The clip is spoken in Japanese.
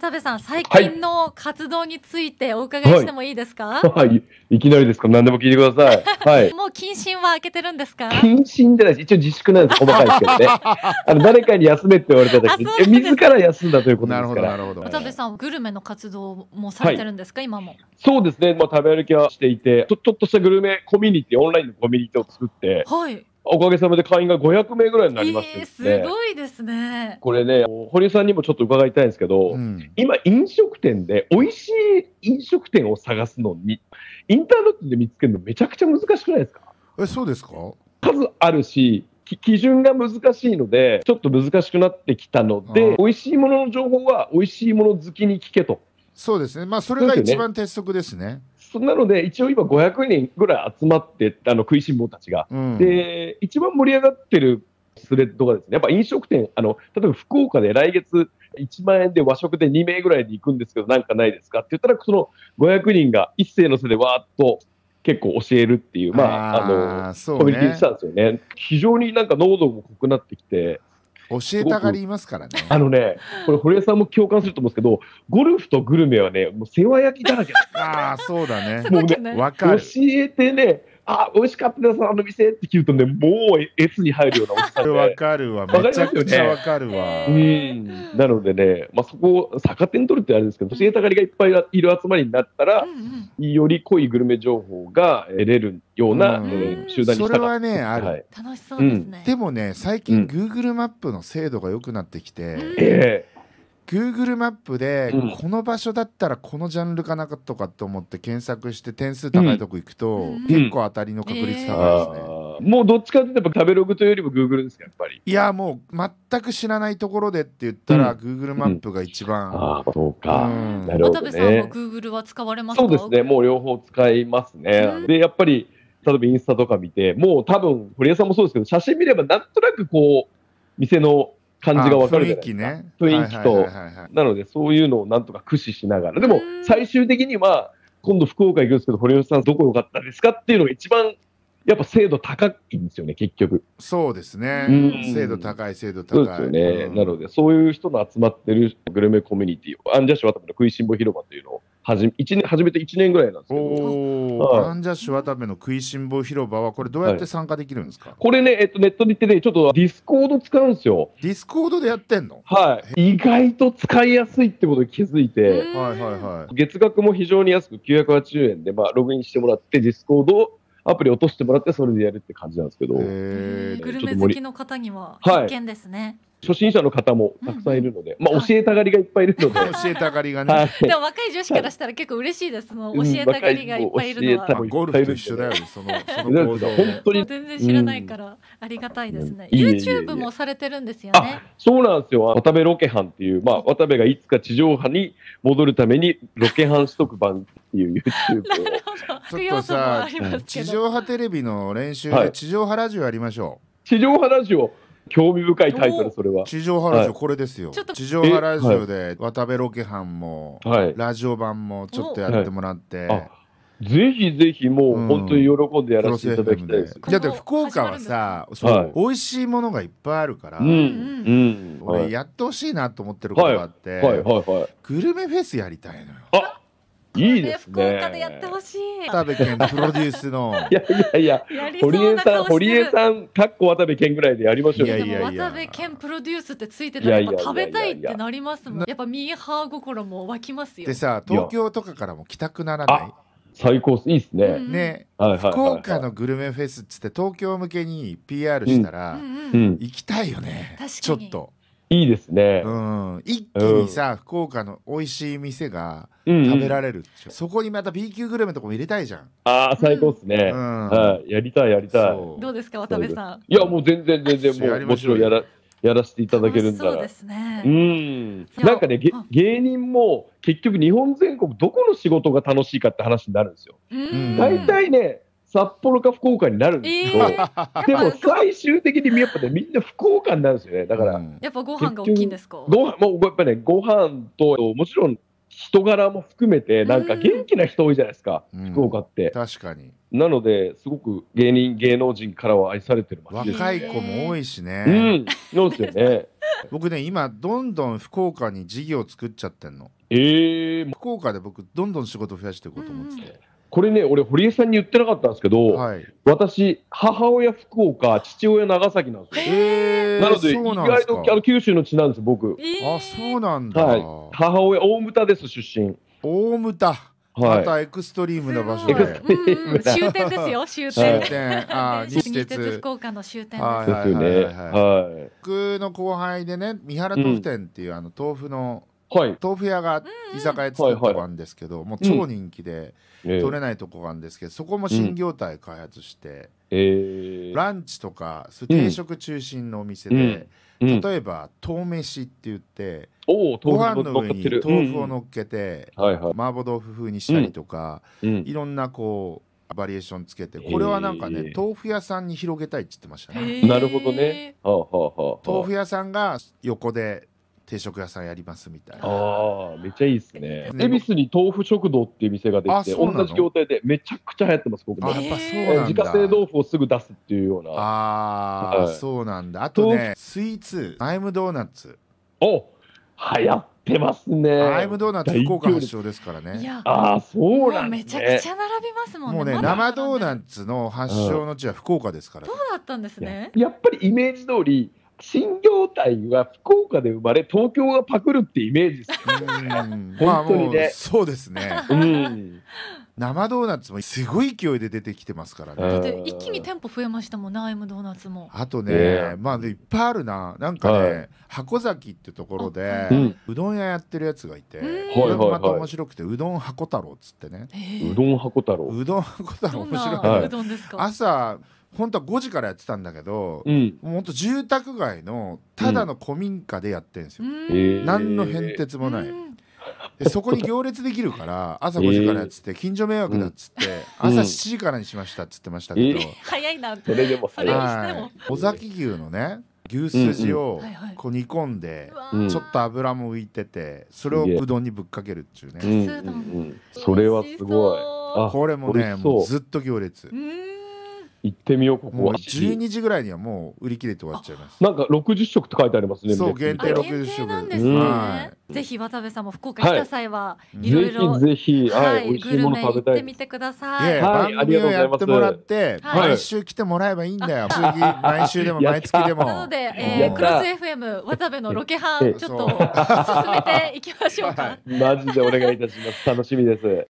渡部さん、最近の活動についてお伺いしてもいいですか、はい、い、きなりですか、何でも聞いてください。はい、もう謹慎は開けてるんですか謹慎じゃないです、一応自粛なんです、細かいですけどね。あの誰かに休めって言われた時に、自ら休んだということですから。渡部さん、グルメの活動もされてるんですか、はい、今も。そうですね、まあ、食べ歩きはしていてちょ、ちょっとしたグルメコミュニティ、オンラインのコミュニティを作って、はい、おかげさまで会員が500名ぐらいになりまして、ねえー、すごいですね。これね、堀江さんにもちょっと伺いたいんですけど、うん、今、飲食店で美味しい飲食店を探すのに、インターネットで見つけるのめちゃくちゃ難しくないですかえそうですか数あるし基準が難しいので、ちょっと難しくなってきたので、美味しいものの情報は美味しいもの好きに聞けと。そうですね、まあ、それが一番鉄則ですね。なので、一応今500人ぐらい集まって、あの、食いしん坊たちが。うん、で、一番盛り上がってるスレッドがですね、やっぱ飲食店、あの、例えば福岡で来月1万円で和食で2名ぐらいで行くんですけど、なんかないですかって言ったら、その500人が一斉のせでわーっと結構教えるっていう、まあ、あの、ね、コミュニティしたんですよね。非常になんか濃度も濃くなってきて、教えたがりますからね。あのね、これ、堀江さんも共感すると思うんですけど、ゴルフとグルメはね、もう世話焼きだらけああ、そうだね。もうね、教えてね、あ、美味しかったですあの店って聞くとね、もうえつに入るような美味しさで。わかるわ。めちゃくちゃわかるわ。うん。なのでね、まあそこを逆手に取るってあれですけど、教えたがりがいっぱいいる集まりになったら、うんうん、より濃いグルメ情報が得れるような、うん、えー、集団にしたそれはね、ある。はい、楽しそうですね、うん。でもね、最近 Google マップの精度が良くなってきて、ええー Google マップで、この場所だったらこのジャンルかなとかと思って検索して点数高いとこ行くと、結構当たりの確率高いですね、あーもうどっちかって言っば食べログというよりも Google ですか、やっぱり。いやもう全く知らないところでって言ったら、Google マップが一番、ああ、そうか。うんなるほ渡ど部さんは Google は使われますかそうですね、もう両方使いますね。で、やっぱり、例えばインスタとか見て、もう多分、堀江さんもそうですけど、写真見ればなんとなくこう、店の感じがわかるじゃないですか。雰囲気と。なので、そういうのをなんとか駆使しながら。でも、最終的には、今度福岡行くんですけど、堀吉さんどこ良かったですかっていうのが一番、やっぱ精度高いんですよね、結局。そうですね。うん、精度高い、精度高い。そうですよね。うん、なので、そういう人の集まってるグルメコミュニティ、アンジャッシュ渡部の食いしん坊広場というのをはじ一年始めて1年ぐらいなんですけど、はい、患者手渡部の食いしん坊広場は、これ、どうやって参加できるんですか、はい、これね、えっと、ネットに行ってね、ちょっとディスコード使うんですよ。ディスコードでやってんのはい、意外と使いやすいってことに気づいて、はいはいはい、月額も非常に安く、980円で、まあ、ログインしてもらって、ディスコードをアプリ落としてもらってそれでやるって感じなんですけどグルメ好きの方には必見ですね、はい初心者の方もたくさんいるので、うん、まあ教えたがりがいっぱいいるので 教えたがりがね、はい、でも若い女子からしたら結構嬉しいですその教えたがりがいっぱいいるのは、うん、ゴルフと一緒だよねそのその構造本当に全然知らないからありがたいですね、うん、YouTube もされてるんですよねそうなんですよ渡部ロケハンっていうまあ渡部がいつか地上波に戻るためにロケハンしとく版っていう YouTube を ちょっとさ地上波テレビの練習で地上波ラジオやりましょう、はい、地上波ラジオ興味深いタイトルそれは地上波ラジオこれですよ、地上波ラジオで渡部ロケ班も、はい、ラジオ版もちょっとやってもらって、ぜひぜひもう本当に喜んでやらせていただきたいです。だって福岡はさ、はい、美味しいものがいっぱいあるから、うんうん、俺やってほしいなと思ってることがあって、はいはい、グルメフェスやりたいのよ。あいいですね。福岡でやってほしい。渡部健プロデュースの。いやいやいや、堀江さん、堀江さん、かっこ渡部健ぐらいでやりましょういやいや渡部健プロデュースってついてたら、食べたいってなりますもん。やっぱミーハー心も湧きますよ。でさ、東京とかからも来たくならない。最高いいですね。ね、福岡のグルメフェスっつって東京向けに PR したら、行きたいよね。ちょっと。いいですね、うん、一気にさ、うん、福岡の美味しい店が食べられる、うんうん、そこにまた B 級グルメとかも入れたいじゃんああ最高っすね、うん、はい、やりたいやりたいどうですか渡部さんいやもう全然全然もうもちろんやらやらせていただけるんだそうですねうんなんかねげ芸人も結局日本全国どこの仕事が楽しいかって話になるんですよ大体ね札幌か福岡になるんですけど、えー、でも最終的にやっぱねみんな福岡になるんですよねだから、うん、やっぱご飯が大きいんですかご飯もやっぱねご飯ともちろん人柄も含めてなんか元気な人多いじゃないですか、うん、福岡って確かになのですごく芸人芸能人からは愛されてる街です、ね、若い子も多いしねうんそうですよね 僕ね今どんどん福岡に事業作っちゃってんのええー、福岡で僕どんどん仕事増やしていこうと思ってて、うんこれね、俺、堀江さんに言ってなかったんですけど、はい、私、母親福岡、父親長崎なんですよ。なので、意外とあの九州の地なんです、僕。あ、そうなんだ。はい、母親、大牟田です、出身。大牟田。またエクストリームな場所で。終点ですよ、終点。終点、ああ、西 鉄。福岡の終点です。ですよね。はい。僕の後輩でね、三原豆腐店っていう、あの豆腐の。はい、豆腐屋が居酒屋作ったとこんですけど、もう超人気で、取れないとこがあるんですけどそこも新業態開発して、ランチとか定食中心のお店で、例えば豆飯って言って、ご飯の上に豆腐を乗っけて、麻婆豆腐風にしたりとか、いろんなこうバリエーションつけてこれはなんかね豆腐屋さんに広げたいって言ってましたね。なるほどね豆腐屋さんが横で定食屋さんやりますみたいな。ああ、めっちゃいいですね。恵比寿に豆腐食堂っていう店ができて、同じ業態でめちゃくちゃ流行ってます、僕も。あ、やっぱそうなんだ。自家製豆腐をすぐ出すっていうような。ああ、はい、そうなんだ。あとね、スイーツ、アイムドーナツ。お流行ってますね。アイムドーナツ福岡発祥ですからね。いや、ああ、そうなん、ね、めちゃくちゃ並びますもんね。もうね、ま、生ドーナツの発祥の地は福岡ですから、ね、そうだったんですね。やっぱりイメージ通り。新業態は福岡で生まれ東京がパクるってイメージですね。本当にね、まあ、そうですね、生ドーナツもすごい勢いで出てきてますからね。だって一気に店舗増えましたもんね、アイムドーナツも。あとね、えー、まあ、ね、いっぱいあるな。なんかね、はい、箱崎ってところで、うん、うどん屋やってるやつがいて、これもまた面白くて、うどん箱太郎っつってね。うどん箱太郎。うどん箱太郎面白い、ね、はい、朝本当は5時からやってたんだけど、うん、もうほんと住宅街のただの古民家でやってるんですよ、うん、何の変哲もない、でそこに行列できるから 朝5時からやつって、近所迷惑だっつって、朝7時からにしましたっつってましたけど、早いなそれでも早い、はい、尾崎牛のね牛すじをこう煮込んで、ちょっと油も浮いててそれをうどんにぶっかけるっちゅうね、それはすごいこれもねもうずっと行列、行ってみようここもうは12時ぐらいにはもう売り切れて終わっちゃいますなんか60食って書いてありますねそう限定あ限60定食なんですね、はぜひ渡部さんも福岡来た際ははいいろいろ、ぜひぜひはい、美味グしいルものメ行食べったいてみてくださやいい。はい番組をやってもらってはい毎週来てもらえばいいんだよ次毎週でも 毎月でもなので、えやー、クロス FM 渡部のロケハンちょっと進めていきましょうか。マジでお願いいたします楽しみです